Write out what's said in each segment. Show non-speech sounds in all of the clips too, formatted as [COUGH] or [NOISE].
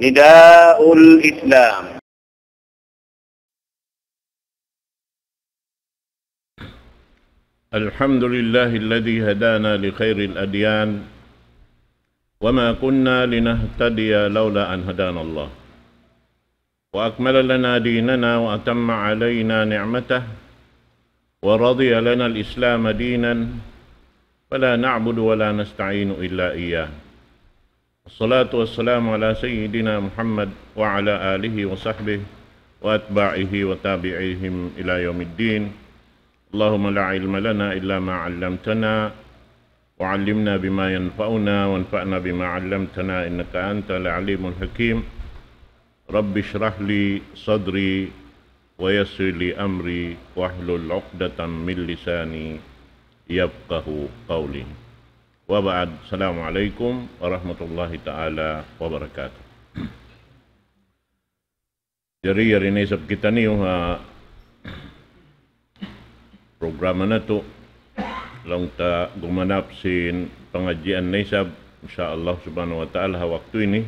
نداء الإسلام الحمد لله الذي هدانا لخير الأديان وما كنا لنهتدي لولا أن هدانا الله وأكمل لنا ديننا وأتم علينا نعمته ورضي لنا الإسلام دينا فلا نعبد ولا نستعين إلا إياه الصلاة والسلام على سيدنا محمد وعلى آله وصحبه وأتباعه وتابعيهم إلى يوم الدين اللهم لا علم لنا إلا ما علمتنا وعلمنا بما ينفعنا وانفعنا بما علمتنا إنك أنت العليم الحكيم رب اشرح لي صدري ويسر لي أمري واحلل عقدة من لساني يفقه قولي Wa السلام Assalamualaikum warahmatullahi ta'ala wabarakatuh. Jadi hari ini sab kita ni uh, program mana tu long ta gumanap sin pengajian ni sab insyaallah subhanahu wa ta'ala waktu ini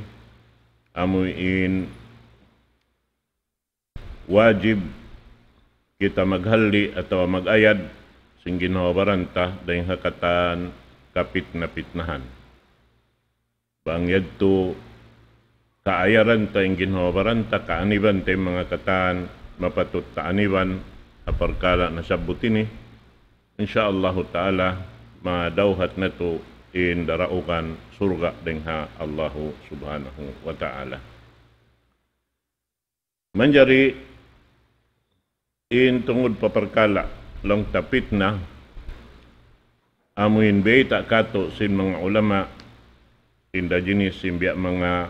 amuin wajib kita maghalli atau magayad sing ginawabaran ta hakatan kapit na pitnahan. Bangyad to kaayaran ta yung ginhobaran ta kaaniban ta mga kataan mapatut kaaniban aparkala na sabutin eh. Insyaallah ta'ala madawhat na to in daraukan surga deng ha Allahu subhanahu wa ta'ala. Manjari in tungod paparkala long tapit na amuin beta kato sin mga ulama tinda jinis simbya mga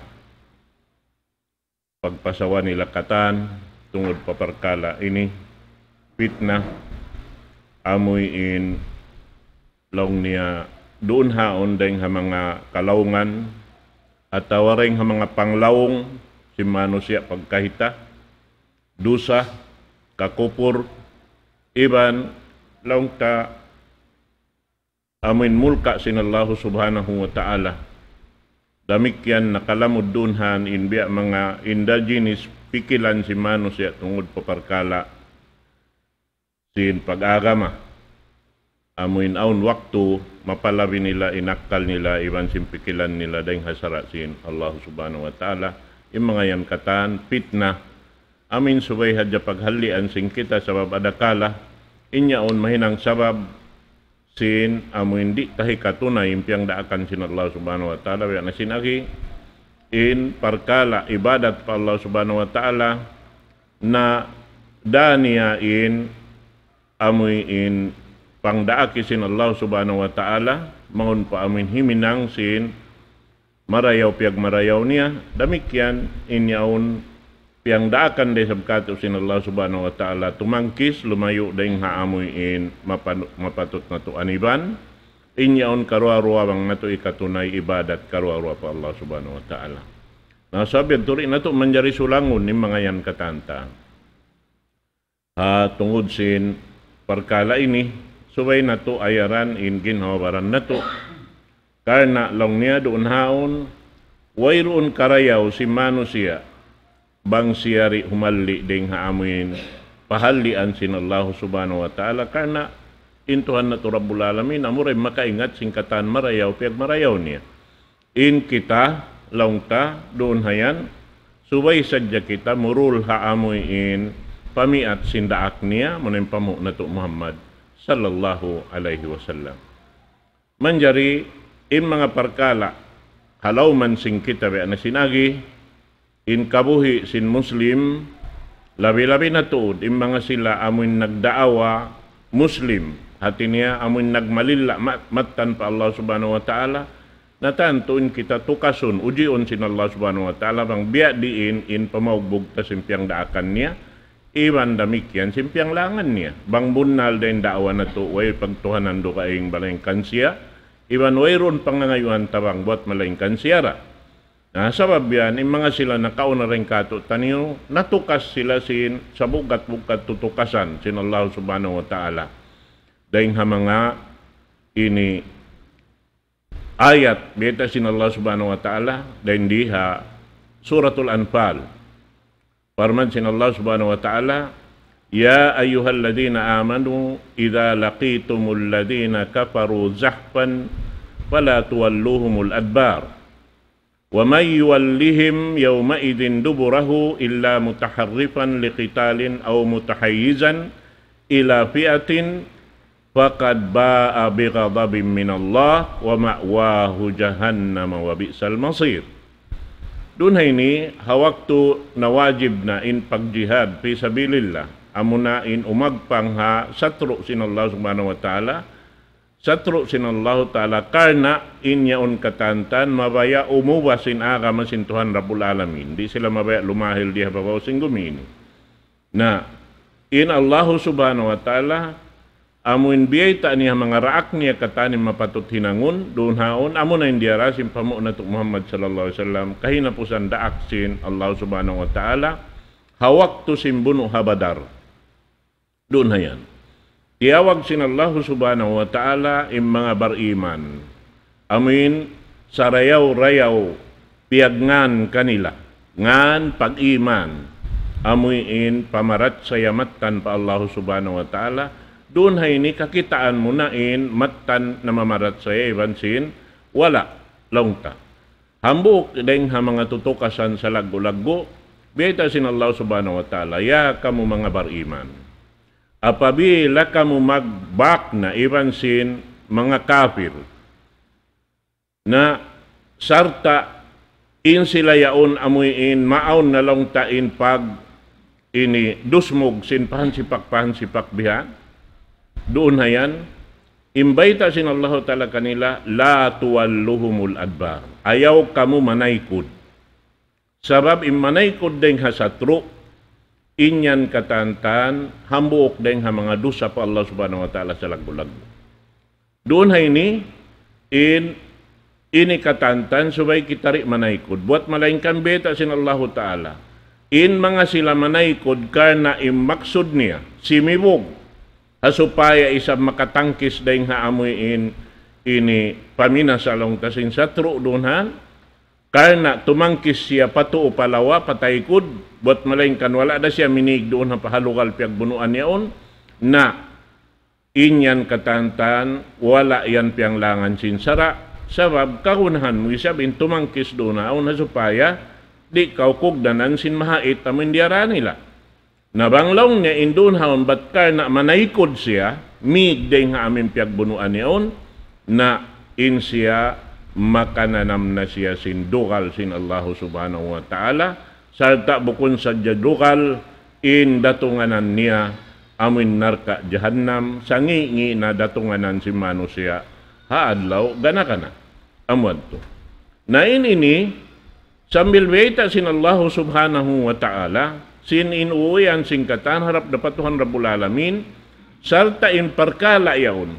pagpasawa nila katan tungod paparkala ini fitna amoy in long niya doon haon dahing ha mga kalaungan at tawaring ha mga panglaong si manusia pagkahita dusa kakupor iban laong ta amin mulka sinallahu subhanahu wa ta'ala damikyan nakalamod dunhan inbiya mga indigenous pikilan si mano siya tungod paparkala sin pag-agama amin aun waktu mapalabi nila inakkal nila iban sin pikilan nila dahing hasara sin Allah subhanahu wa ta'ala yung mga yan katan fitna amin subay hadya paghalian sing kita sabab adakala inyaon mahinang sabab sin amu amuindi tahi katuna impiang da akan sin Allah subhanahu wa ta'ala wa nasin aki in parkala ibadat pa Allah subhanahu wa ta'ala na dania in amui in pangdaaki sin Allah subhanahu wa ta'ala mangun pa amin himinang sin marayaw piag marayaw niya demikian inyaun yang daakan de sabkat usin Allah subhanahu wa ta'ala tumangkis lumayu deng haamuin mapatut na tu aniban inyaon karua-rua bang nato ikatunay ibadat karua-rua pa Allah subhanahu wa ta'ala nah sabi turi na tu menjadi sulangun ni mga yan katanta ha tungod sin perkala ini subay na tu ayaran in ginhawaran na tu karena long niya doon haon wairun karayaw si manusia bang siyari humalli ding haamin pahalli ansin Allah subhanahu wa ta'ala karena intuhan na rabbul alamin amure makaingat singkatan marayaw piag marayaw niya in kita laungta doon hayan subay sadya kita murul haamoy in pamiat sindaak niya menempamu na to Muhammad sallallahu alaihi wasallam manjari in mga parkala halaw man sing kita be anasinagi sinagi in kabuhi sin Muslim, labi-labi na tuod, yung mga sila amoy nagdaawa, Muslim, hati niya amoy nagmalila, mat matan pa Allah subhanahu wa ta'ala, natantuin kita tukason, ujiun sin Allah subhanahu wa ta'ala, bang biya diin, in pamagbog ta simpiang daakan niya, iwan damikyan, simpiang langan niya, bang bunal din daawa na way pagtuhanan do kaing balayang kansiya, iwan wayron pangangayuhan tabang buat malayang kansyara, Nah, sabab yan, yung mga sila nakao na rin kato, taniyo, natukas sila sin, sa bugat-bugat tutukasan sin Allah subhanahu wa ta'ala. Dahil ha mga ini ayat, beta sin Allah subhanahu wa ta'ala, dahil di ha suratul anfal. Parman sin Allah subhanahu wa ta'ala, Ya ayuhal ladina amanu, إذا لقيتم ladina كفروا zahpan فلا تولوهم adbar wa may yuwallihim yawma'idin duburahu illa mutaharrifan liqitalin aw mutahayyizan ila fi'atin faqad ba'a bighadabin minallah wa ma'wahu jahannam wa bi'sal masir dunha ini hawaktu nawajibna in pagjihad fi sabilillah amuna in umagpang ha satruk sinallah subhanahu wa ta'ala Satru sinallahu ta'ala karena inyaon katantan mabaya umubasin aga masin Tuhan Rabbul Alamin. Di sila mabaya lumahil di hababaw singgumini. Na in Allah subhanahu wa ta'ala amuin biyay ta niya mga raak niya katanim mapatut hinangun doon haon amo na hindi arasin pamo na Muhammad sallallahu alaihi wasallam kahinapusan daak sin Allah subhanahu wa ta'ala hawak to simbuno habadar. Doon hayan. Tiyawag sinallahu subhanahu wa ta'ala im mga bariman. Amin sa rayaw-rayaw piagngan kanila. Ngan pag-iman. Amuin pamarat sayamatan pa Allah subhanahu wa ta'ala. Doon hay ni kakitaan mo na in matan na mamarat saya ibansin. Wala. Longta. Hambuk deng ha mga tutukasan sa lago-lago. Biyata Allah subhanahu wa ta'ala. Ya kamu mga bariman apabila kamu magbak na ibansin mga kafir na sarta in sila yaon amuin maon na long tain pag ini dusmog sin pansipak pansipak biha doon hayan imbayta sin Allah taala kanila la tuwalluhumul adbar ayaw kamu manaykod sabab imanaykod deng hasatro inyan katantan hambuok deng ha mga dusa pa Allah subhanahu wa ta'ala sa lagbulag. Doon ha ini, in ini katantan subay kitari manaikod. Buat malaing kambeta sin Allah ta'ala. In mga sila manaikod karna imaksud niya, simibog, hasupaya isa makatangkis deng haamoy in ini paminasalong tasin sa tro doon kaya tumangkis siya pato o palawa, patayikod, buat malayang kanwala na siya minig doon na pahalukal piyagbunuan niyaon, na inyan katantan, wala yan piyang langan sinsara, sabab kahunahan mo isabin tumangkis doon na na supaya di kaukugdanan sin mahait amin diyara nila. Nabanglaw niya indun haon bat ka na manaykod siya, migday nga amin piyagbunuan niyaon, na in siya makananam na siya sin sindukal sin Allah subhanahu wa ta'ala salta bukun sa jadukal in datunganan niya amin narka jahannam sangi ngi na datunganan si manusia haadlaw gana kana amwad to na inini sambil beta sin Allah subhanahu wa ta'ala sin inuuyan singkatan harap Tuhan rabbul alamin salta in parkala yaun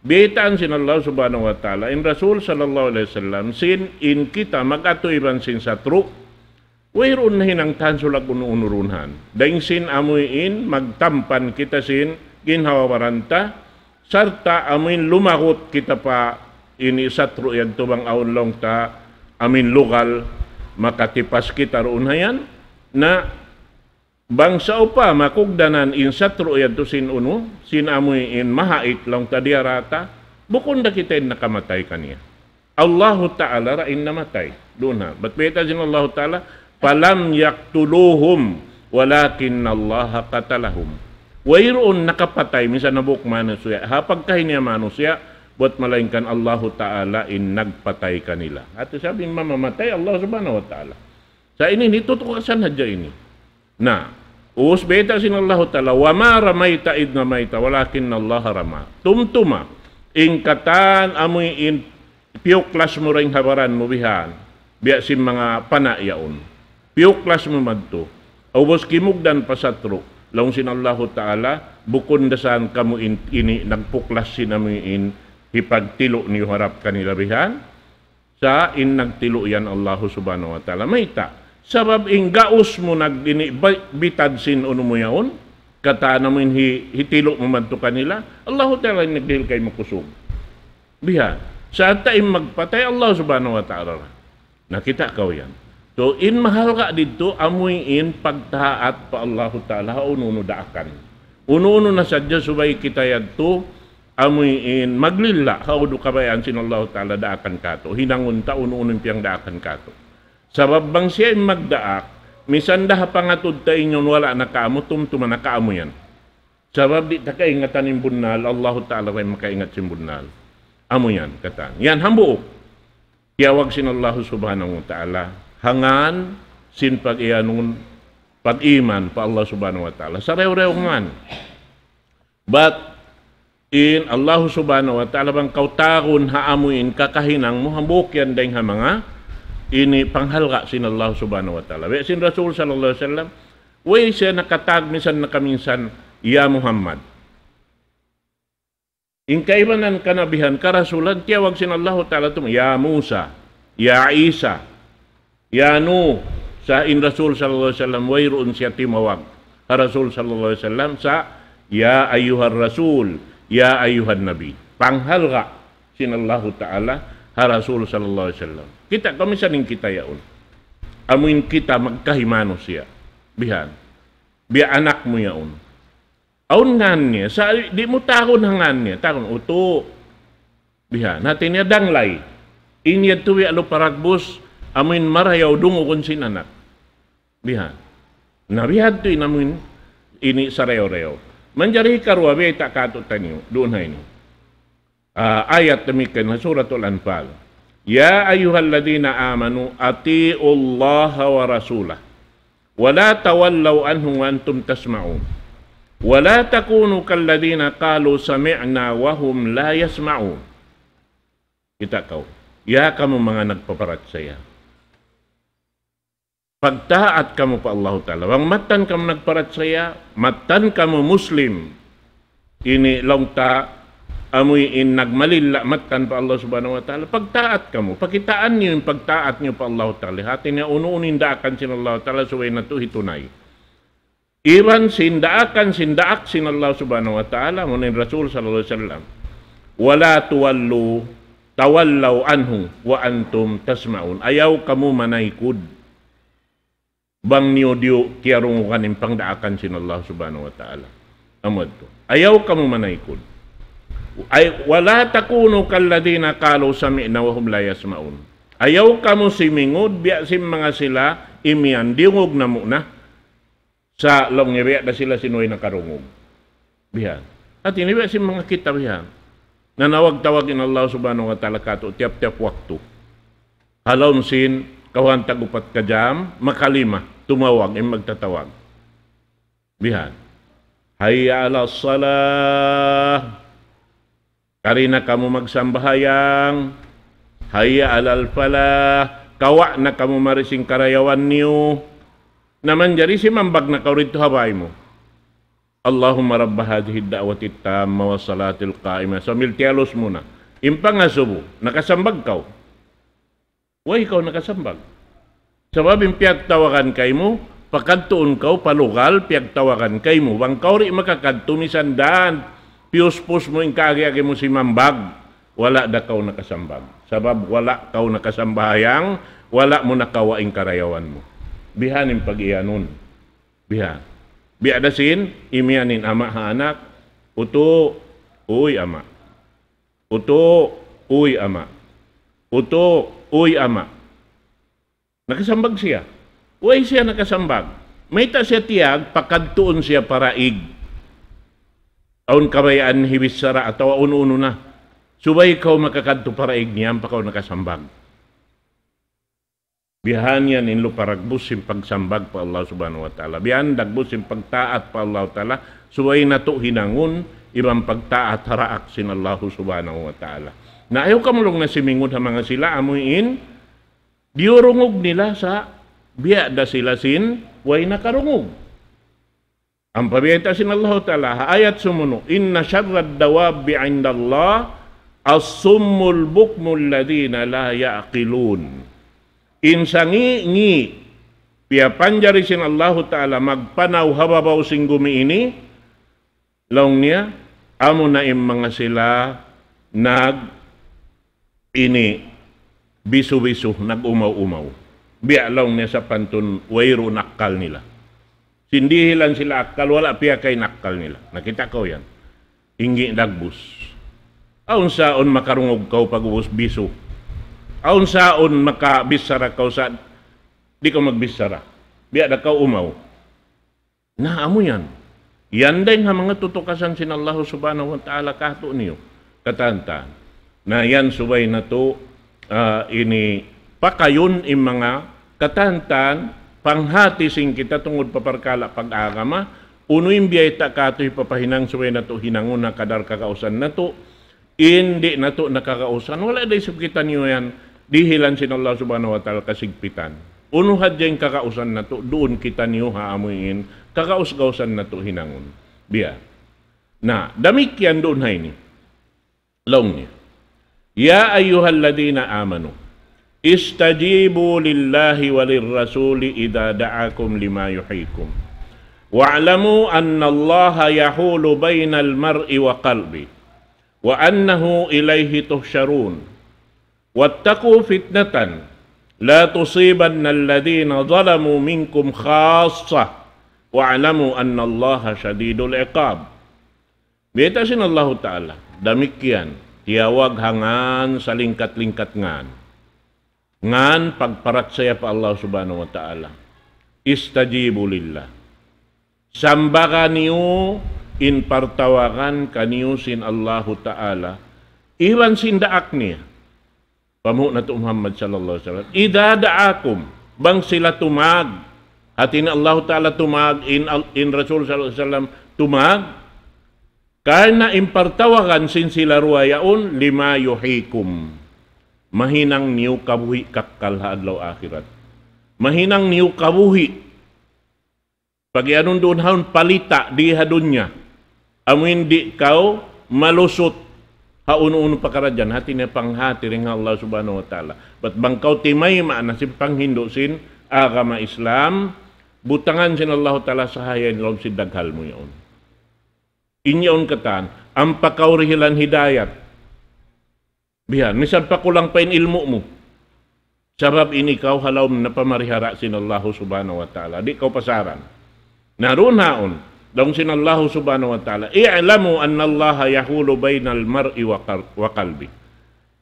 Bitaan sin Allah subhanahu wa ta'ala, in Rasul sallallahu alaihi wasallam, sin in kita magato iban sin sa tru Wairon na hinang tansulag unuunurunhan. Daing sin amoy in, magtampan kita sin, ginhawaranta sarta amin lumagot kita pa ini sa true yan tubang aunlong ta amin lugal makatipas kita roon na bangsa upa makugdanan in satru yadto sin uno sin amoy in mahait long tadiarata rata bukon da kita nakamatay kaniya ya Allahu ta'ala in namatay doon ha but beta sin Allahu ta'ala palam yaktuluhum walakin Allah katalahum wairoon nakapatay minsan nabuk manusia hapag niya manusia buat malainkan Allahu Ta'ala in nagpatay kanila. At sabi mamamatay Allah Subhanahu wa Ta'ala. Sa ini nitutukasan haja ini. Nah, Uusbeta sinallahu ta'ala, wa ma ramaita na maita, walakin Allah rama. Tumtuma, ingkatan amoy in piyuklas mo rin habaran mo bihan, biya si mga panayaon. Piyuklas mo madto, ubos kimugdan pasatro, laong sinallahu ta'ala, bukun bukundasan kamu in, ini, nagpuklas sin in hipagtilo niyo harap kanila bihan, sa in nagtilo yan Allah subhanahu wa ta'ala. Maita, Sabab ing gaos mo nagdini bitad sin uno mo yaon, kataan mo hi, hitilo mo man to kanila, Allahu Ta'ala nagdil kay makusog. Biha, sa saan tayo magpatay Allah subhanahu wa ta'ala. Nakita ka yan. So, in mahal ka dito, amoy in pagtaat pa Allah Ta'ala, ununo daakan. Ununo na sadya subay kita to, amoy in maglila, haudu kabayan sin Allah Ta'ala daakan kato. Hinangun ta, ununo piyang daakan ka to. Sabab bang siya magdaak, misan daha pangatud ta inyon wala nakaamo, tumtuma kaamo yan. Sabab di ta kaingatan yung bunal, Allah Ta'ala rin makaingat yung bunal. Amo yan, katan. Yan, hambuok. Tiyawag sin Allah Subhanahu wa Ta'ala. Hangan, sin pag-ianong pag-iman pa Allah Subhanahu wa Ta'ala. Sa rew-rew ngan. But, in Allah Subhanahu wa Ta'ala bang kautaron haamuin kakahinang mo, hambuok yan dahing ha mga ini panghalga sin Allah subhanahu wa ta'ala. Wa sin Rasul sallallahu alaihi wasallam, wa siya nakatag misan nakaminsan, Ya Muhammad. In kaibanan kanabihan, karasulan, tiyawag sin Allah ta'ala tum, Ya Musa, Ya Isa, Ya nu sa in Rasul sallallahu alaihi wasallam, wayroon siya timawag. Ha Rasul sallallahu alaihi wasallam sa Ya ayuhan Rasul, Ya ayuhan Nabi. Panghalga sin Allah ta'ala, ha Rasul sallallahu alaihi wasallam. Kita kami kita ya ul. Amin kita magkahi manusia. Bihan. Biya anakmu ya ul. Aun niya, sa di mo taron hangannya, tahun uto. Bihan, natin niya danglay. Inya tuwi ya alo paragbus, amin marayaw dungo kun sinanak. Bihan. Nabihad tuwi namuin, ini reo reo Manjari karwa be tak tanyo doon hay Uh, ayat demikian suratul Anfal. Ya ayyuhalladzina amanu ati'ullaha wa الله wa la تولوا anhu wa antum tasma'un wa la takunu kalladzina qalu sami'na wa hum la yasma'un Kita kau ya kamu menganat peperat saya Pagtaat kamu pa Allah Ta'ala. Wang matan kamu nagparat saya, matan kamu Muslim. Ini long tak amoy in nagmalilamat kan pa Allah subhanahu wa ta'ala pagtaat ka mo pakitaan niyo yung pagtaat niyo pa Allah ta'ala hati niya unuunin sin Allah ta'ala suway na tuhitunay iran sindaakan sindaak sin Allah subhanahu wa ta'ala munin Rasul sallallahu alaihi wasallam wala tuwallu tawallaw anhu wa antum tasmaun ayaw kamu manaikud. bang niyo diyo kiyarong kanin pangdaakan sin Allah subhanahu wa ta'ala amad to ayaw kamu manaikud ay wala takuno kalladina kalu sami'na wa hum la yasmaun. Ayaw kamo si mingod biya sim mga sila imian dingog na muna sa long biya na sila sinoy na karungog. Biya. At inibiya sim mga kita biya. Nanawag in Allah subhanahu wa ta'ala kato tiap-tiap waktu. Halom sin kawan tagupat jam, makalima tumawag ay magtatawag. Bihan. Hayya ala salah Karina kamu magsambahayang, haya alal falah, kawa na kamu marising karayawan niyo, naman jari si mambag na kaurito habay mo. Allahumma rabba hadhihi da'wati tamma wa salatil qa'ima. So miltialos muna. Impangasubo, nakasambag kau. Wa ikaw nakasambag. Sabab impiag tawagan kay mo, pagkantuon kau palugal, piag tawagan kay mo. Bang kau rin makakadtumisan daan, piuspos mo yung kaagi mo si mambag, wala da kau nakasambag. Sabab wala kau nakasambahayang, wala mo nakawaing karayawan mo. Bihanin pag iyanon. Biha. Biadasin, imianin ama ha anak, uto, uy ama. Uto, uy ama. Uto, uy ama. Nakasambag siya. Uy siya nakasambag. May ta siya tiag, pakadtuon siya paraig aun kabayan an sara ataw aun uno na. Subay ikaw makakadto para igniyan pa kau nakasambag. Bihan yan inlo paragbusim pagsambag pa Allah subhanahu wa ta'ala. Bihan dagbusim pagtaat pa Allah ta'ala. Subay na to hinangun ibang pagtaat haraak sin Allah subhanahu wa ta'ala. Na ayaw kamulong na nasimingod ha mga sila amuin diurungog nila sa biya da sila sin way nakarungog. Ang pabiyatasin Allah Ta'ala, ayat sumuno, Inna syarrad dawabi indallah, as-summul bukmul ladina la ya'qilun. Insangi ngi, pia panjarisin Allah Ta'ala, magpanaw hababaw singgumi ini, laong niya, amo na im mga sila nag ini bisu-bisu, nag-umaw-umaw. Biya laong niya sa pantun, wairo nakal nila Sindihilan sila akal, wala piya kay nakal nila. Nakita ko yan. Ingi dagbus. Aun saon makarungog kau pagubos biso. Aun saon makabisara kau sa di ka magbisara. Biya da kau umaw. Naamo yan. Yan din nga mga tutukasan sin Allah subhanahu wa ta'ala kato niyo. Katanta. Na yan subay na to uh, ini pakayon im mga katantan panghati sing kita tungod paparkala pag-agama, unoy biyay ta katoy papahinang suway na to, hinangon na kadar kakausan na to, hindi na to nakakausan. Wala day subkitan niyo yan, dihilan sin Allah subhanahu wa ta'ala kasigpitan. Uno hadya dyan kakausan na to, doon kita niyo haamuin, kakausgausan na to hinangon. Biya. Na, damik doon ha ini. Laong niya. Ya ladina amanu. استجيبوا لله وللرسول إذا دعاكم لما يحييكم واعلموا أن الله يحول بين المرء وقلبه وأنه إليه تهشرون واتقوا فتنة لا تصيبن الذين ظلموا منكم خاصة واعlamu annallaha syadidul iqab. Beta sin Allah Ta'ala. Demikian. Tiawag hangan salingkat-lingkat نان Ngan pagparat saya pa Allah subhanahu wa ta'ala. Istajibu lillah. Samba kaniyo in partawakan kaniyo sin Allah ta'ala. Iwan sin daak niya. Pamu na to Muhammad sallallahu alaihi wasallam. Idadaakum bang sila tumag. at in Allah ta'ala tumag in, in Rasul sallallahu alaihi wasallam tumag. Karena impartawakan sin sila ruwayaon lima yuhikum mahinang niyo kabuhi kakkalha adlaw akhirat. Mahinang niyo kabuhi Pagianon doon haon palita di hadunya. Amin di kau malusot haun uno pakaradyan hati na panghati ring Allah subhanahu wa ta'ala. Bat bangkau timay maana si panghindusin agama Islam, butangan sin Allah ta'ala sahayan lom si daghal mo yun. Inyaon katan, ang pakaurihilan hidayat, Bihan, misan pa kulang pa in ilmu mo. Sabab ini kau halaw na pamarihara sin Allah subhanahu wa ta'ala. Di kau pasaran. Naroon haon, daong sin Allah subhanahu wa ta'ala, i'lamu anna Allah yahulu bainal mar'i wa kalbi.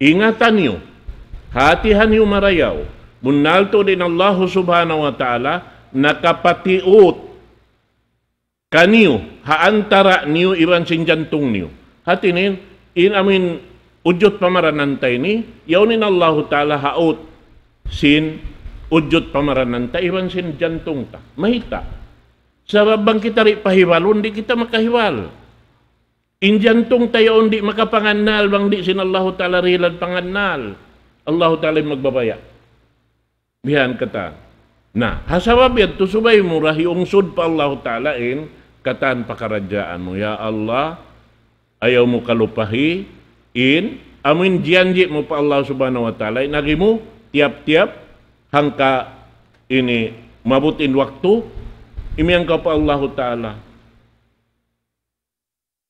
Ingatan niyo, hatihan niyo marayaw, bunalto din Allah subhanahu wa ta'ala, nakapatiot kaniyo, haantara niyo iban sin jantong niyo. Hatinin, in amin Udyot pamaranantay ni, yaunin Allahu ta'ala haot sin udyot pamarananta iwan sin jantong ta mahita sa babang kita ri pahiwalon di kita makahiwal in jantong tayo undi makapangannal bang di sin Allah taala rilad panganal Allah taala magbabaya bihan kata na hasabab yad tusubay mo rahiungsod pa Allah taala in katan pakarajaan mo ya Allah ayaw mo kalupahi in amin janji mu pa Allah subhanahu wa ta'ala inagimu tiap-tiap hangka ini mabutin waktu imi angka pa Allah ta'ala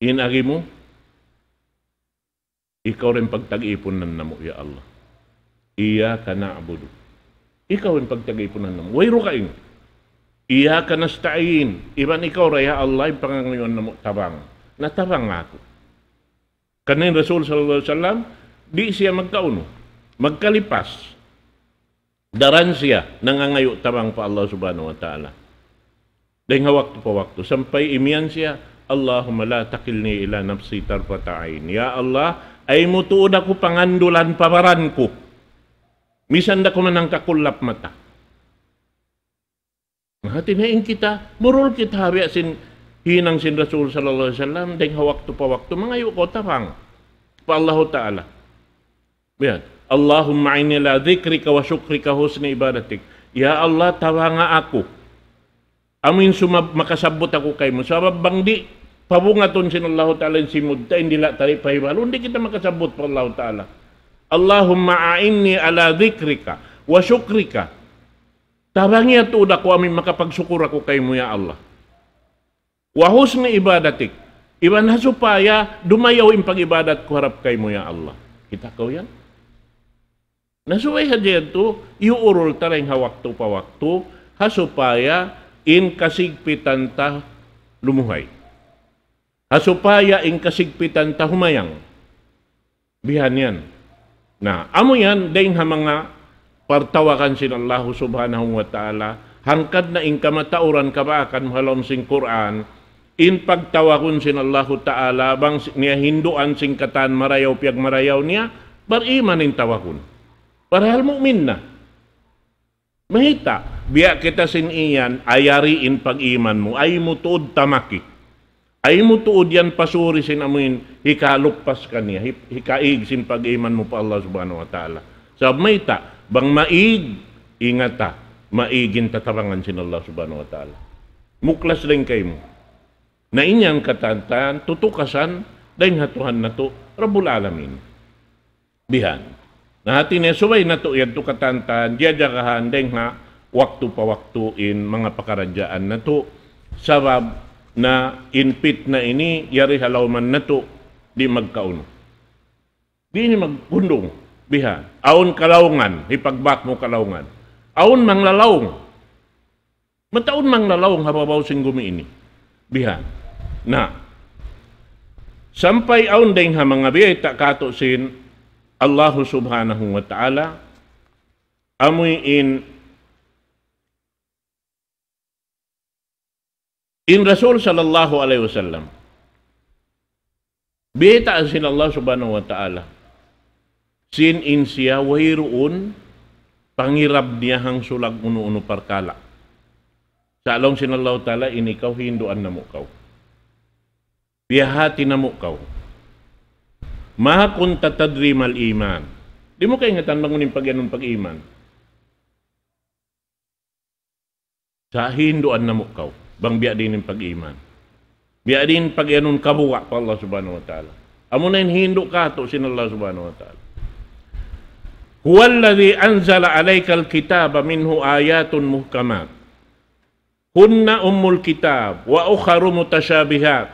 inagimu ikaw rin pagtag-ipunan na ya Allah iya ka na'budu ikaw rin pagtag-ipunan namu, mo wairo ka iya ka nasta'in iban ikaw raya Allah yung pangangayon na tabang natabang ako kanin Rasul sallallahu alaihi wasallam di siya magkauno magkalipas daran siya nangangayo tabang pa Allah subhanahu wa ta'ala dahil nga waktu pa waktu sampai imian siya Allahumma la takilni ila nafsi tarfata tarfatain ya Allah ay mutuod ako pangandulan paparan ko misan da ko man kakulap mata Mahatin kita, murul kita habiasin hinang sin Rasul sallallahu alaihi wasallam deng hawaktu pawaktu mangayo ko tapang pa Allah taala yan Allahumma inni la dhikrika wa syukrika husni ibadatik ya Allah tawanga ako amin sumab makasabot ako kay mo sabab bang di pabungaton sin Allah taala sin ta indi la tari pahibalo hindi kita makasabot pa Allah taala Allahumma a'inni ala dhikrika wa syukrika tabangi at uda ko amin makapagsukur ako kay mo ya Allah Wahus ni ibadatik. Iban supaya dumayaw im pagibadat ko harap kay mo ya Allah. Kita kau yan? Nasuway ha dyan to, iurol tarang hawakto ha supaya in kasigpitan ta lumuhay. supaya in kasigpitan ta humayang. Bihan yan. Na, amo yan, dahil ha mga partawakan sin Allah subhanahu wa ta'ala, hangkad na in kamatauran ka ba akan mahalom sing Quran, in pagtawaron sin Allahu Ta'ala bang niya hinduan sing katan marayaw piag marayaw niya bar iman in tawakun parahal mukmin na mahita biya kita sin iyan ayari in pag-iman mo ay mutuod tamaki ay mutuod yan pasuri sin amin hikalukpas kaniya hikaig sin pag-iman mo pa Allah subhanahu wa ta'ala sab mahita bang maig ingata maigin tatarangan sin Allah subhanahu wa ta'ala muklas lang kayo mo na inyang katantan, tutukasan, dahil hatuhan na to, Rabul Alamin. Bihan. Nahati na subay na to, yan to katantan, diyadakahan, dahil nga, waktu pa waktuin mga pakarajaan na to, sabab na inpit na ini, yari halawman na to, di magkauno. Di ni magkundong, bihan. Aon kalaungan, ipagbak mo kalaungan. Aon manglalaong. Mataon manglalaong hababaw sing ini bihan na sampay aundeng ha mga biyay takato sin Allah subhanahu wa ta'ala amoy in in Rasul sallallahu alaihi wasallam biyay taan sin Allah subhanahu wa ta'ala sin in siya wahiroon pangirab niya hang sulag uno-uno parkala Taalong sinalaw tala, inikaw hinduan na mukaw. Biyahati na mukaw. Maha kun tatadrim al iman. Di mo kayo ngatan mangunin pag ganun pag-iman. Sa hinduan na mukaw. Bang biya din yung pag-iman. Biya din pag ganun kabuwa pa Allah subhanahu wa ta'ala. Amo na hindu ka to sinallah subhanahu wa ta'ala. Huwa alladhi anzala alayka al-kitaba minhu ayatun muhkamat Hunna ummul kitab wa ukharu mutashabihat.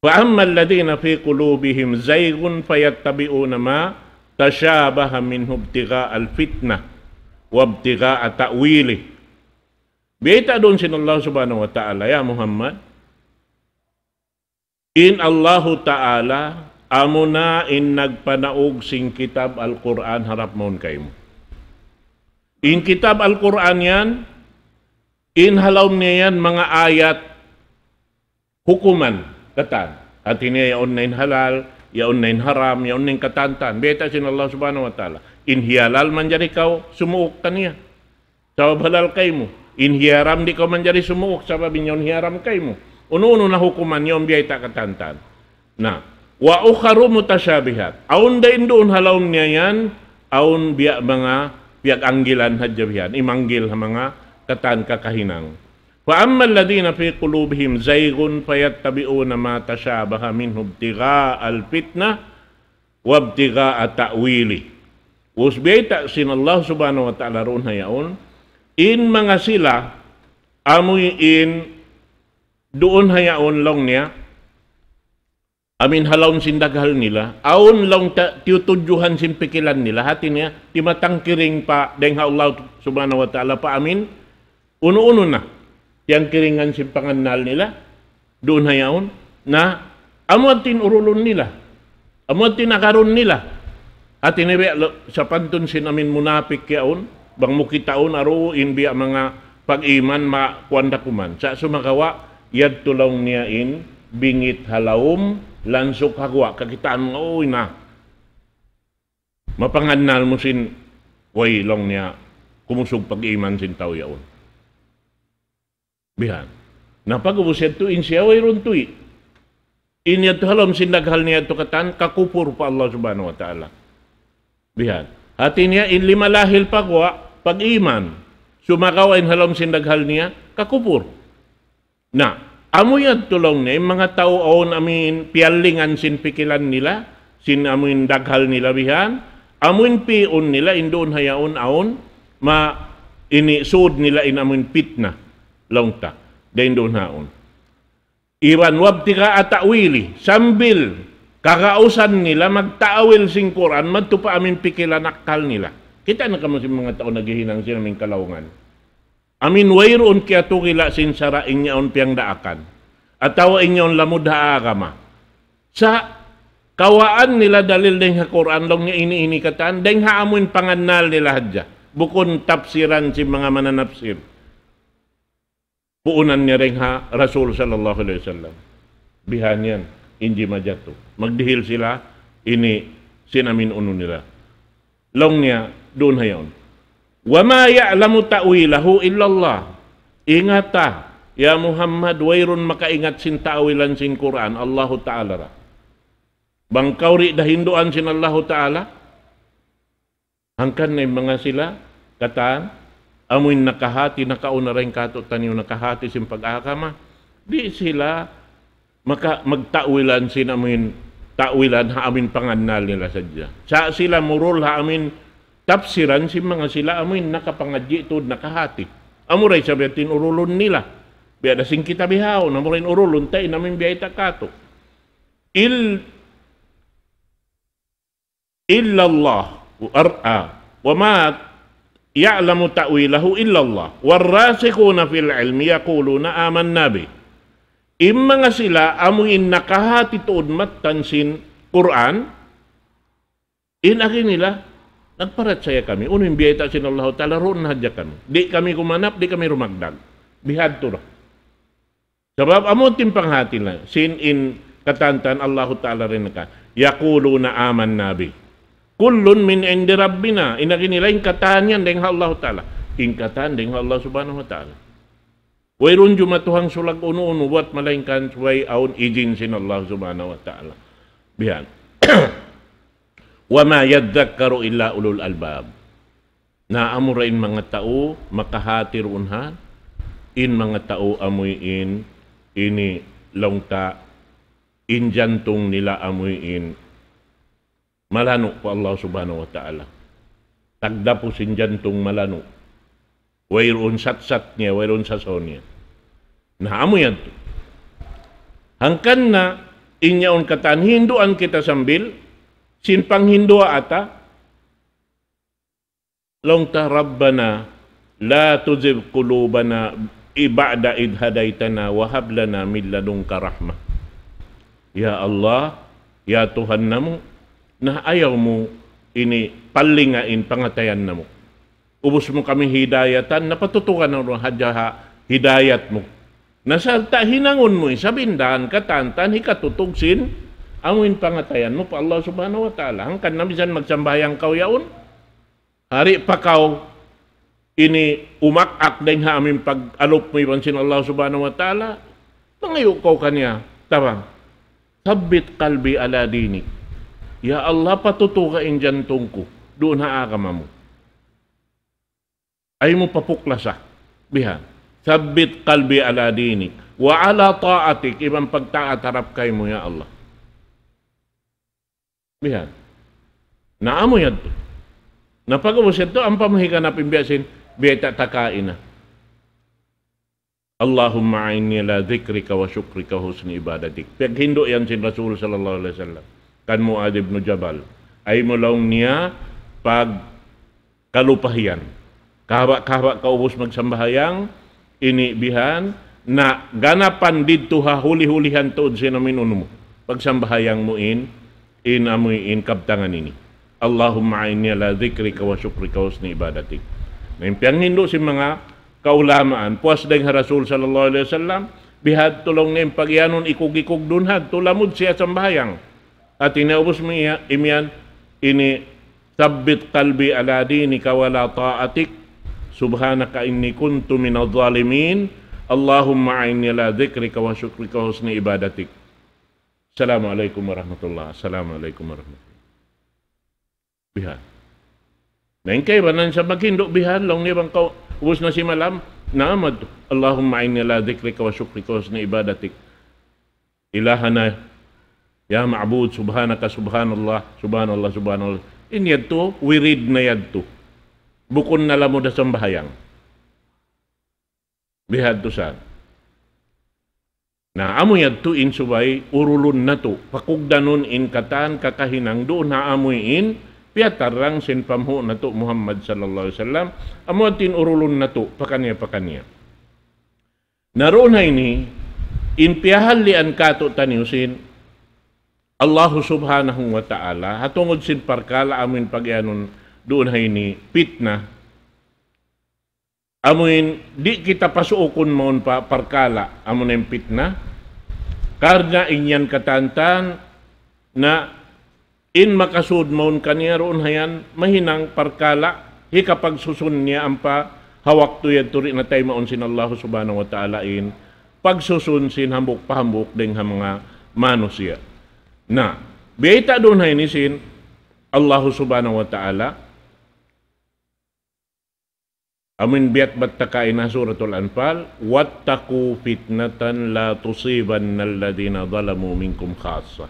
Fa amma alladhina fi qulubihim zaygun fayattabi'una ma tashabaha minhu ibtigha al-fitnah wa ibtigha ta'wilih. Bita doon sinallah subhanahu wa ta'ala, ya Muhammad, In Allahu Ta'ala, amuna in nagpanaog sing kitab Al-Quran harap maon kay mo. In kitab Al-Quran yan, inhalaw niya yan mga ayat hukuman katan niya yaon na halal yaon na haram yaon na katantan beta sin Allah subhanahu wa taala inhialal manjari kau sumuok niya sabab halal kaimu inhiaram di kau manjari sumuok sabab inyon hiaram kaimu unu uno na hukuman yon biya ita katantan na wa ukharu mutasyabihat aun da indun halaw niya yan aun biya mga biak anggilan hajabihan imanggil mga katan kakahinang. Wa ammal ladina fi qulubihim قلوبهم fayattabi'una ma ما تشابه منه alfitnah wa وابتغاء تأويله Usbeta sin Allah subhanahu wa ta'ala roon hayaon, in mga sila, amoy in doon hayaon long niya, amin halaon sindaghal nila, aun long tiutudyuhan sin pikilan nila, hati niya, timatangkiring pa, dengha Allah subhanahu wa ta'ala pa amin, Uno-uno na. Yang kiringan simpangan nal nila. Doon hayaon na amuan tinurulon nila. Amuan tinakaroon nila. At inibi sa pantun sinamin munapik yaon. Bang mukitaon aro inbi mga pag-iman makuanda kuman. Sa sumakawa, yad tulong niya in bingit halaom lansok hagwa. Kakitaan mo, oy na. Mapanganal mo sin, way long niya kumusog pag-iman sin tao yaon. bihan napa gubuset tu insya irun tui ini tu halom sindak hal niat tu katan kakupur pa Allah subhanahu wa taala bihan hatinya in lima lahil pagwa pag iman sumakaw halam sindak hal niya kakupur nah Amuyad tulong ni mga tao aon amin pialingan sin pikilan nila sin amin daghal nila bihan amin piun nila doon hayaon aon ma ini sud nila in amin pitna. launta dayon naon iwan wabtika at ta'wili sambil kakausan nila magtaawil sing Quran madto pa amin pikilan akal nila kita na kamo si mga tao naghihinang sila ng kalawangan amin wairon kaya tukila sinsara inyaon piyang daakan atawa inyaon lamud haagama sa kawaan nila dalil deng ha Quran long nga ini-ini katan deng haamuin panganal nila hadya bukon tafsiran si mga mananapsir puunan niya rin ha, Rasul sallallahu alaihi wasallam. Bihan yan, hindi majato. Magdihil sila, ini sinamin uno nila. Long niya, doon hayon. Wa ma ya'lamu ta'wilahu illallah. Ingat ta, ah, ya Muhammad, wayron makaingat sin ta'wilan sin Quran, Allahu Ta'ala ra. Bangkaw ri dahinduan sin Allahu Ta'ala. Hangkan na mga sila, kataan, amoy nakahati, nakauna rin kato taniw nakahati sin pag-akama, di sila maka, magtawilan sin amin tawilan ha amin pangannal nila sadya. Sa sila murul ha amin tapsiran sin mga sila amin nakapangadyi tud nakahati. Amuray sabi tinurulon nila. Biada sing kita bihaw, namurin urulon tayo namin biyay kato. Il illallah, wa ar'a, wa ma ya'lamu ta'wilahu illallah warrasikhuna fil ilmi yaquluna amanna bi imma nga sila amuin nakahati tuod mattansin Quran inaki nila nagparat saya kami unim sin Allah, ta'ala roon hadya kami di kami kumanap di kami rumagdag bihad to sebab amo timpanghati na sin in katantan Allah ta'ala rin ka yaquluna amanna bi Kullun min indi Rabbina. Inagi nila yung kataan yan dengan Allah Ta'ala. Yung kataan dengan Allah Subhanahu Wa Ta'ala. Wairun jumatuhang sulag unu-unu wat malaingkan suway aun izin sin Allah Subhanahu Wa Ta'ala. Bihan. [CLEARS THROAT] Wa ma yaddakaru illa ulul albab. na Naamurain mga tao makahatir unha. In mga tao amuyin ini longta in jantong nila amuyin malano ko Allah subhanahu wa ta'ala. Tagda po sinjantong malano. Wairun sat-sat niya, wairoon sasaw niya. Nah, yang yan to. Hangkan na inyaon kataan, hinduan kita sambil, sinpang hindua ata, long ta Rabbana, la tuzib kulubana iba'da id hadaitana wa lana min rahmah. Ya Allah, ya Tuhan namu, na ayaw mo ini palingain pangatayan na mo. Ubus mo kami hidayatan, napatutukan ng hadyaha, hidayat mo. Nasalta, hinangon mo, sa isabindahan, katantan, hikatutugsin, amuin pangatayan mo pa Allah subhanahu wa ta'ala. Hangkan na bisan magsambayang yaon, hari pa pakaw, ini umakak din ha amin pag alop mo ipansin Allah subhanahu wa ta'ala, nangayo kanya, tabang, sabit kalbi ala dinik Ya Allah patutugain jantungku. Doon agama mo. Ay mo papuklasa. Bihan. Sabit kalbi ala dinik. Wa ala ta'atik. Ibang pagtaat harap kay mo ya Allah. Bihan. Naamo yan to. Napagawos yan to. Ang na pimbiasin, Biyata takain na. Allahumma aini la zikrika wa syukrika husni ibadatik. Paghindo yan si Rasul sallallahu alaihi wasallam. kan Muad ibn Jabal ay mulaw niya pag kalupahian Kahaba-kahaba kaubos magsambahayang, inibihan, na ganapan dito ha huli-hulihan tuod sinaminun mo. Pagsambahayang mo in, in in kabtangan ini. Allahumma inni ala dhikrika wa syukrika wa husni ibadatik. Naimpiang hindo si mga kaulamaan, puas deng Rasul sallallahu alaihi wasallam, bihad tulong ngayon pagyanon ikog-ikog dunhad, tulamod siya sambahayang inaubos mo imyan ini sabbit qalbi ala dinika wa ta'atik subhanaka inni kuntu minal zalimin Allahumma a'inni ala zikrika wa syukrika husni ibadatik Assalamualaikum warahmatullahi Assalamualaikum warahmatullahi Bihan Nang ba banan sabagin do bihan long niya bang kau ubus na si malam naamad Allahumma a'inni ala zikrika wa syukrika husni ibadatik Ilahana Ya ma'bud, subhanaka, subhanallah, subhanallah, subhanallah. In yadto, we read na yadto. Bukon na lamu da sambahayang. Bihad to saan. Na amu yadto in subay, urulun na to. Pakugdanon in kataan kakahinang doon na amu in, sin sinpamho na to Muhammad sallallahu alaihi wasallam. Amu tin urulun na to, pakanya-pakanya. Naroon na ini, in piyahal lian kato taniusin, Allah subhanahu wa ta'ala hatungod sin parkala amin pagyanon doon hay ni pitna amin di kita pasuokon maon pa parkala amon ang pitna karna inyan katantan na in makasud maon kaniya roon hayan mahinang parkala hikapag susun niya ang pa hawak to yan turi na tayo maon sin Allah subhanahu wa ta'ala in pagsusun sin hambok pahambok ding mga manusya. Nah, beita doon hay ni sin Allah subhanahu wa ta'ala Amin biat battakaina suratul anfal wattaqu fitnatan la tusibanna alladhina zalamu minkum khassa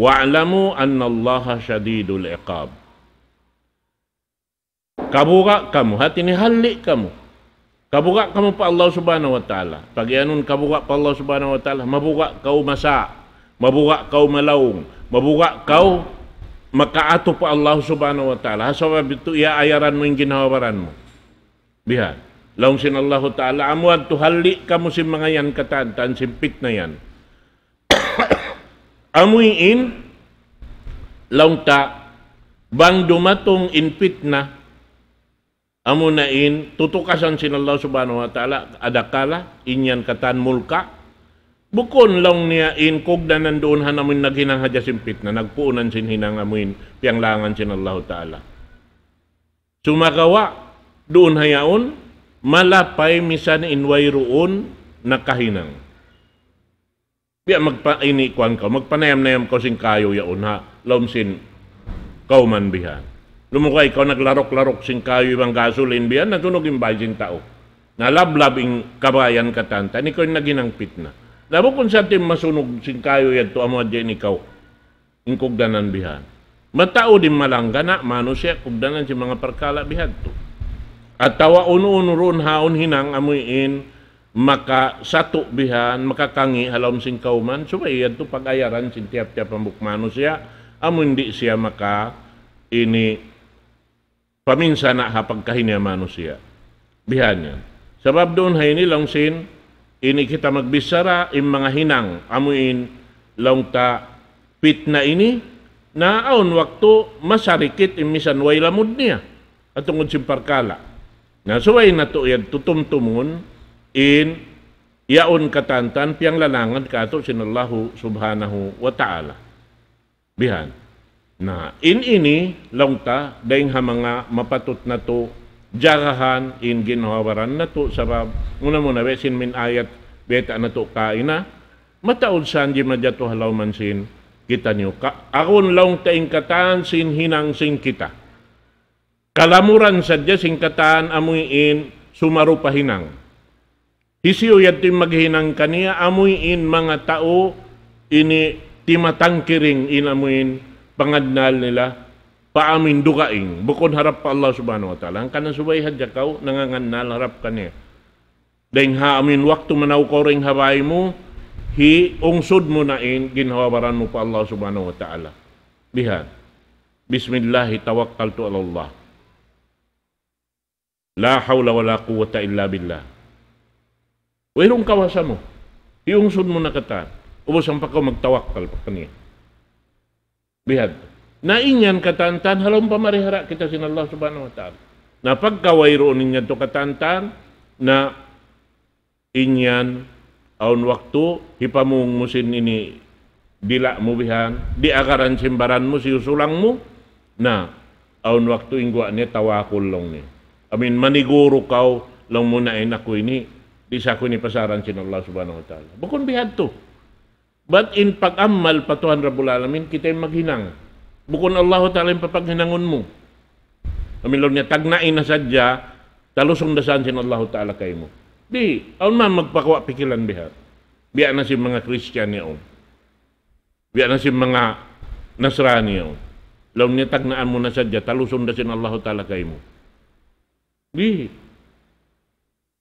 wa'lamu anna Allah syadidul iqab kabuka kamu hati ni halik kamu kabuka kamu pa Allah subhanahu wa ta'ala pagianun kabuka pa Allah subhanahu wa ta'ala mabuka kau masak mabuwa kau melaung mabuwa kau makaato pa Allah subhanahu wa ta'ala hasabab itu ia ya ayaran mungkin yung ginawaran mo bihan laung sin Allah ta'ala tu tuhali kamu si mga yan tan simpit na yan [COUGHS] amuin laung ta bang dumatung in fitna amunain tutukasan sin Allah subhanahu wa ta'ala adakala inyan katan mulka Bukon lang niya in kogda nandoon han amin naghinang hadya simpit na nagpuunan sin hinang amin piyang langan sin Allah Ta'ala. Sumagawa doon hayaon malapay misan inway roon nakahinang. Piya magpaini kwan ka, magpanayam-nayam ko sing kayo yaon ha, laumsin kau man bihan. Lumukay ikaw naglarok-larok sing kayo ibang gasolin bihan, natunog yung bajin tao. Nalablab ing kabayan katanta, ni ko yung naginangpit na Labo kung sa ating masunog sing kayo yan to amo adyan ikaw. Ing kugdanan bihan. Matao din malanggana, mano siya kugdanan si mga perkala bihan to. At tawa uno-uno ron haon hinang amuin maka satu bihan, makakangi halom sing kauman. Subay yan to pag-ayaran sing tiap-tiap pambukmano siya. Amo hindi siya maka ini paminsan na hapagkahinya mano siya. Bihan yan. Sabab doon hay Long sin ini kita magbisara im mga hinang amuin longta ta fitna ini naaon waktu masarikit imisan way lamud niya atungod simparkala na suway na to yan tutumtumun in yaon katantan piang lalangan kato sinallahu subhanahu wa ta'ala bihan na in ini longta ta daing ha mga mapatut na to jagahan in ginhawaran na to sarab una muna besin min ayat beta na to kaina mataod san jim na jato halaw man sin kita niyo ka aron laong taingkatan sin hinang sin kita kalamuran sadya sing kataan amoy in sumaro hisiyo yadto maghinang kaniya amoy in mga tao ini timatangkiring inamuin pangadnal nila paamin dukaing bukod harap pa Allah subhanahu wa ta'ala ang kanasubay hadya kau nangangannal harap niya deng haamin waktu manaw ko rin habay mo hi ungsud mo na in ginawabaran mo pa Allah subhanahu wa ta'ala bihan bismillah tawakkaltu ala Allah la hawla la quwata illa billah Wairong kawasa mo. Iungsod mo na kata. Ubos ang pagkaw magtawakkal pa kaniya. Bihad. na inyan katantan halong pamarihara kita sin Allah subhanahu wa ta'ala. Na pagkawayroon ninyan to katantan na inyan aun waktu hipamung musin ini dila mubihan, di agaran simbaran mo, siyusulang mo, na aun waktu ingwa ni tawakul lang ni. Amin, maniguro kau lang muna ay naku ini, di sa ni pasaran sin Allah subhanahu wa ta'ala. Bukon bihad to. But in pag-ammal patuhan Rabbul Alamin, kita maghinang. Bukon Allah Ta'ala yung papaghinangon mo. Amin Lord niya, tagnain na sadya, talusong dasan sin Allah Ta'ala kay mo. Di, aon man magpakuwa pikilan biha. Biya na si mga Christian niya. Biya na si mga Nasrani niya. Law niya tagnaan mo na sadya, talusong dasin Allah Ta'ala kay mo. Di.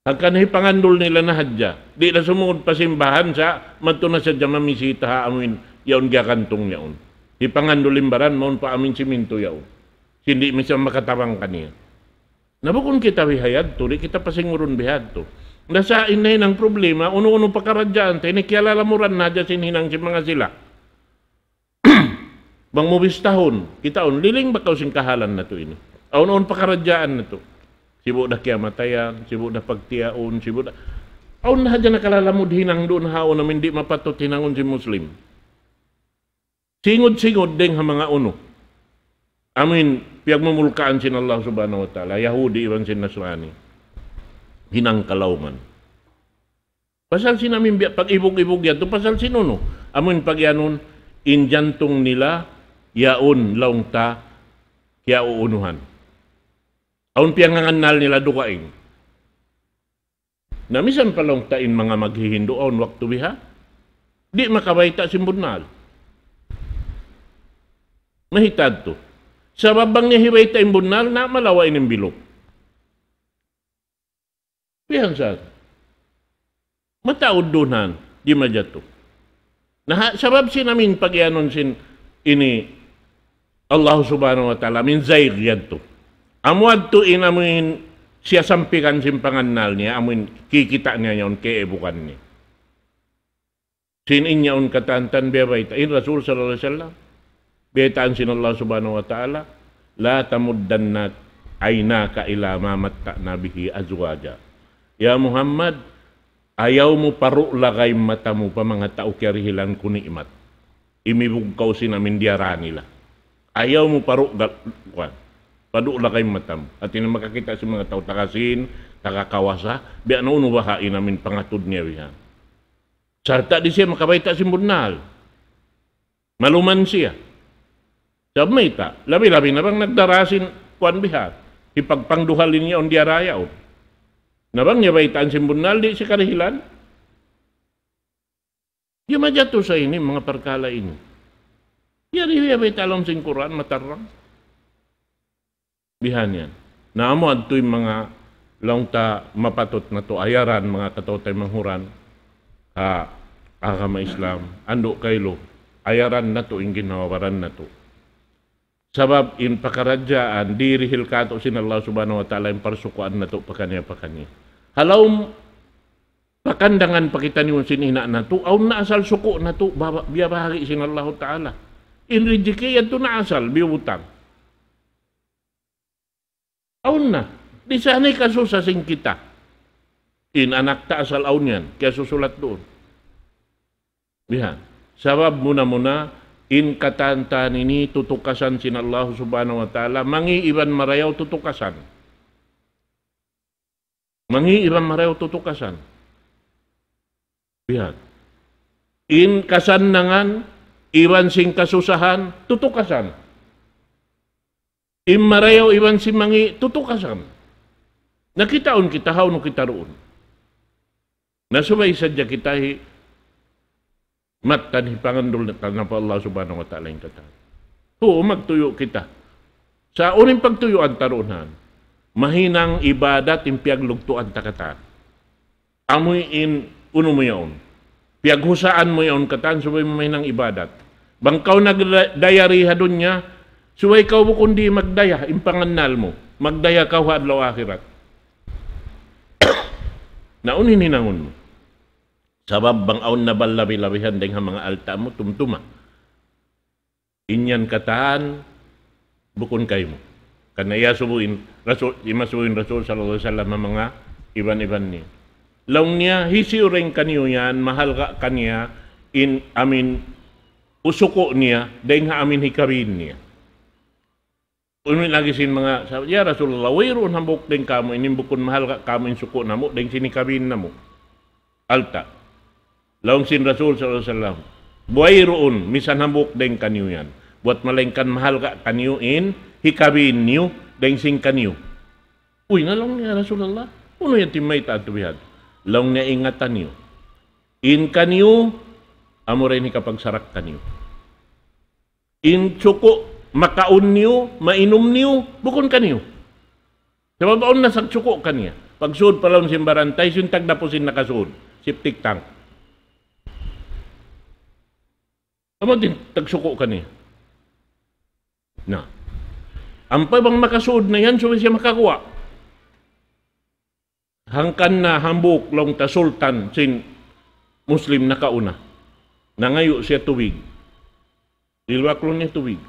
Hagkan hipangandol nila na hadya. Di na sumugod pasimbahan sa madto sa sadya mamisita amin yaon gakantong niyaon. Ipangandulimbaran maun pa amin siminto yaw. Hindi misal makatarang kaniya. Nabukon kita bihayad to, di kita pasinguron bihayad to. Nasain na ang problema, uno-uno pa karadyaan, tayo nakialalamuran na dyan sinhinang si mga sila. [CLEARS THROAT] Bang mubistahon, kitaon, liling ba sing kahalan na to ini? Aun-un pa karadyaan na to. Sibo na kiamatayan, sibo na pagtiaon, sibo na... Aun na dyan nakalalamod hinang doon haon namin di mapatutinangon si Muslim. Singod-singod ding ha mga uno. I mean, piyagmamulkaan sin Allah subhanahu wa ta'ala, Yahudi iban sin Nasrani, hinang man. Pasal sin namin, pag ibog-ibog yan, to pasal sin uno. I mean, pag yanon, injantong nila, yaon laong ta, kaya uunuhan. Aun piyanganganal nila dukaing. Namisan palong tain mga maghihindu aun waktu biha. Di makabaita simbunal mahitadto. Sa babang niya hiway tayong bunal, na malawa ining bilok. Pihan sa Mataod doon di madyato. Nah, sabab sinamin pag ianon sin ini Allah subhanahu wa ta'ala min zair yadto. Amuad to inamin siya sampikan sin panganal niya, amin kikita niya yon kay ibukan niya. Sin inyaon katantan bebay ta in Rasul sallallahu alaihi wasallam. betaan Allah subhanahu wa ta'ala la tamuddanna aynaka ila ma matta'na nabihi azwaja ya Muhammad ayaw mo paru lagay matamu pa mga tao karihilan ko nikmat imibog kau sinamin diara nila ayaw mo paru lagay padu lagay matamu at ina makakita si mga tao takasin takakawasa biya na bahain namin pangatud niya biya sarta di siya makabaita si Murnal maluman siya Sabmay mita, Labi-labi na bang nagdarasin kuan bihat. Ipagpangduhalin niya on diaraya o. Oh. Nabang niya baitaan si Bunal di si karihilan? Di majato sa ini mga perkala ini. Yari huya baitalong sing Quran matarang. Bihan yan. Naamo adto'y mga longta mapatot na to ayaran mga katotay manghuran ha agama Islam ando kaylo ayaran na to ing ginawaran na to Sebab in pakarajaan diri hilkat sin Allah subhanahu wa ta'ala yang persukuan natuk pekannya pekannya. Halau pakandangan pakitani usin ina natu, au na asal suku natuk, biar bahari sin Allah ta'ala. In rezeki yang tu na asal biar utang. Au na, di sana kasus asing kita. In anak tak asal aunyan, kasusulat doon. biar, sebab muna-muna in katantan ini tutukasan sin Allah subhanahu wa ta'ala mangi iban marayaw tutukasan mangi iban marayaw tutukasan lihat in kasanangan iban sing kasusahan tutukasan in marayaw iban sing mangi tutukasan nakitaon kita haon kita roon nasubay sadya kita Matan hipangandol na tanan pa Allah subhanahu wa ta'ala yung kata. Oo, magtuyo kita. Sa uning pagtuyuan tarunan, mahinang ibada timpiyag lugtuan takata. Amoy in uno mo yaon. Piaghusaan mo yaon katan, subay mo mahinang ibadat. Bangkaw nagdayariha dun niya, suway ka mo kundi magdaya, impanganal mo. Magdaya ka hadlaw akhirat. [COUGHS] Naunin hinangon mo. Sabab bang aun na balabi-labihan deng mga alta mo tumtuma. Inyan kataan bukon kay mo. Kana subuin Rasul imasuin Rasul sallallahu alaihi wasallam mga iban-iban ni. Laung niya hisi uring kaniyo yan mahal ka kaniya in amin usuko niya deng ha amin hikarin niya. Unwin lagi sin mga sabi, Ya Rasulullah, wairon hambok din kamo, inimbukon mahal ka kamo in suko na mo, dahil sinikabin na mo. Alta. Laong sin Rasul sallallahu alaihi wasallam. Buhay roon, misan hambuk deng kanyo yan. Buat malengkan mahal ka kanyo in, hikabin niyo, deng sing kanyo. Uy, lang niya Rasulullah. Uno yung timay tatubihan. Laong niya ingatan niyo. In kanyo, amo rin hikapagsarak kanyo. In chuko, makaon niyo, mainom niyo, bukon kanyo. Sa na sa chuko kaniya. Pagsud pa lang simbarantay, sintag yung po sin nakasood. Siptik tank. Amo din, tagsuko ka ni. Na. Ang pa bang makasuod na yan, suwi siya makakuha. Hangkan na hambuk long ta sultan sin Muslim na kauna. Nangayo siya tuwig. Dilwaklo niya tuwig.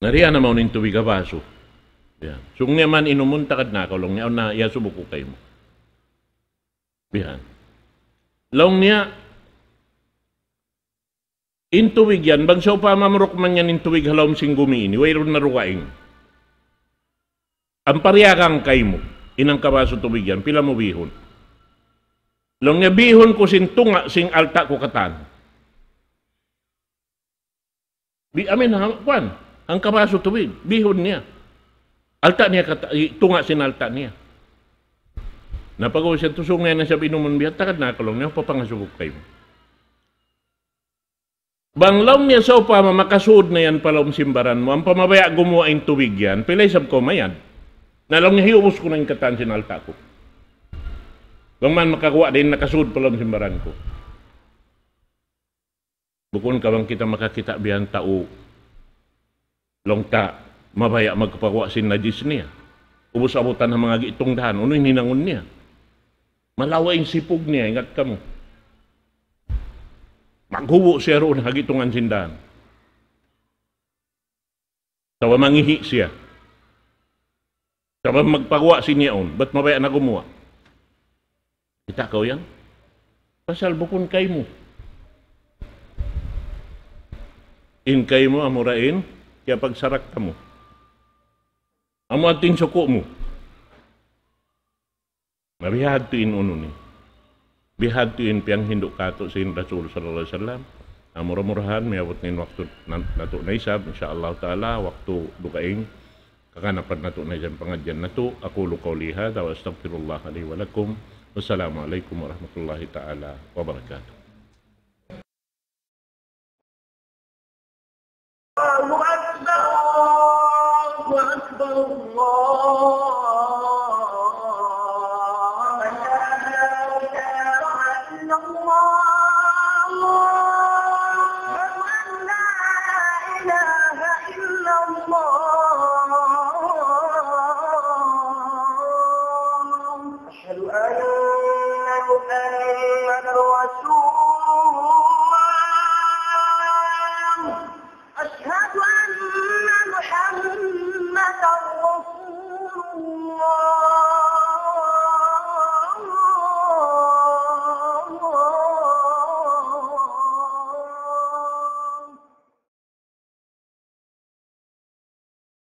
Nariyan na maunin tuwig abaso. baso. Yan. Sung niya man inumunta na kalong niya, na yasubo ko kayo mo. Yan. Long niya, Intuwig yan, bagsaw pa mamrok man yan intuwig halawm sing gumiini, wayron marukaing. Ang pariyakang kay mo, inang kabaso tuwig yan, pila mo bihon. Long nga bihon ko sing tunga sing alta ko katan. Di amin ha, kwan, ang kabaso tuwig, bihon niya. Alta niya, kata, tunga sin alta niya. Napagawa siya, tusong nga na siya binuman biya, takad na kalong niya, papangasubok kayo. Banglaw niya sa upa, mamakasood na yan pala um simbaran mo. Ang pamabaya gumawa yung tuwig yan, pilay sab ko mayan. Nalaw niya hiubos ko na yung katan sinalta ko. Kung man makakuha din, nakasood pala um simbaran ko. Bukon ka bang kita makakita biyan tao, longta, mabaya magkapakuha sin na niya. Ubus-abutan ng mga gitong dahan, unoy ninangon niya. Malaway yung sipog niya, ingat ka mo. Paghubo siya roon hagitungan sindan. Tawa mangihi siya. Tawa magpagawa sinyaon. Ba't mabaya na gumawa? Kita kau yan? Pasalbukon kay mo. In kay mo amurain, kaya pagsarak ka mo. Amo ating suko mo. Marihad to inuno ni. Eh. bihatiin piang hinduk katuk si Rasul sallallahu alaihi wasallam nah, murah-murahan miyabutin waktu natuk naisab insyaallah taala waktu dukaing kakana pad naisab pengajian natu aku lukau liha wa astagfirullah alaihi wa lakum wassalamualaikum warahmatullahi taala wabarakatuh Allahu Akbar, Allahu Akbar, Allah.